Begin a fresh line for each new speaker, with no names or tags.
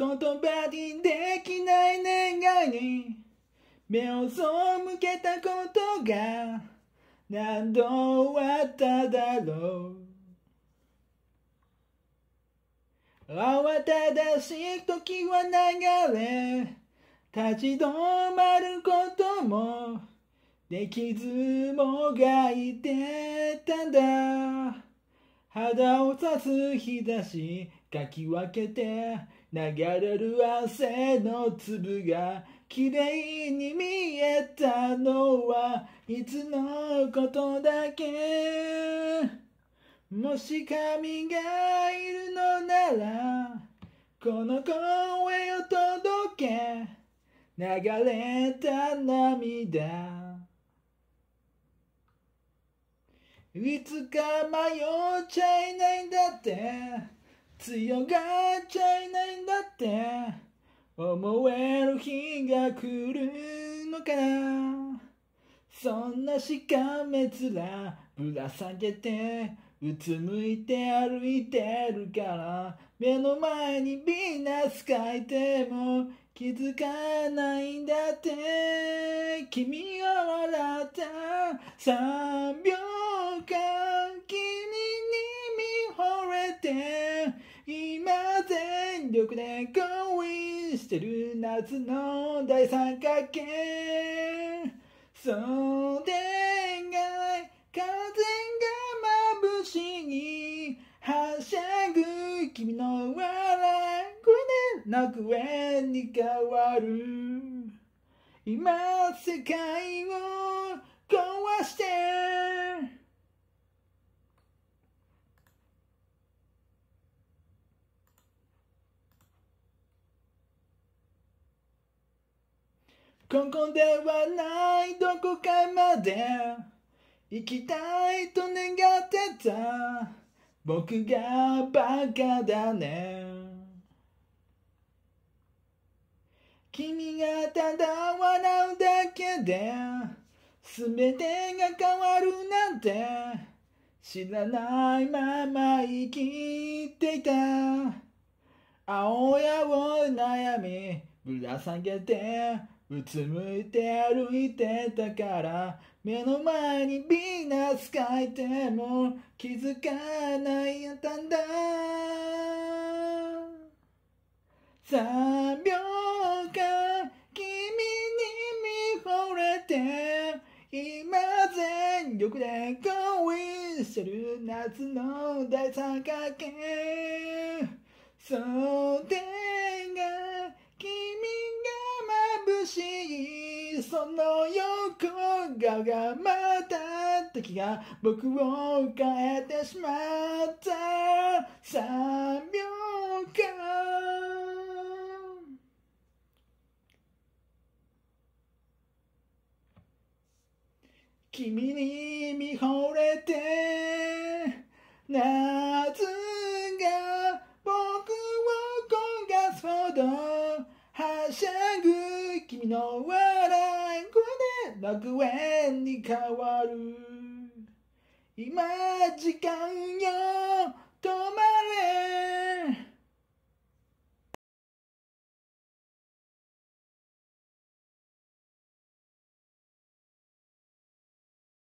言葉にできない願いに目を背けたことが何度あっただろう慌ただしい時は流れ立ち止まることもできずもがいてたんだ肌を刺す日差しかき分けて流れる汗の粒が綺麗に見えたのはいつのことだけもし神がいるのならこの声を届け流れた涙いつか迷っちゃいないんだって強がっちゃいないんだって思える日が来るのかなそんなしかめ面ぶら下げてうつむいて歩いてるから目の前にビーナス書いても気づかないんだって君が笑った3秒間君に見惚れて今全力で恋してる夏の大三角形んが風が眩しいはしゃぐ君の楽園に変わる今世界を壊してここではないどこかまで行きたいと願ってた僕がバカだね君がただ笑うだけで全てが変わるなんて知らないまま生きていた青やを悩みぶら下げてうつむいて歩いてたから目の前にヴィーナス書いても気づかないやったんだ3秒て今全力で恋してる夏の大三角形れが君が眩しいその横顔がまた時が僕を変えてしまった3秒間君に見惚れて夏が僕を焦がすほどはしゃぐ君の笑い声で楽園に変わる今時間よ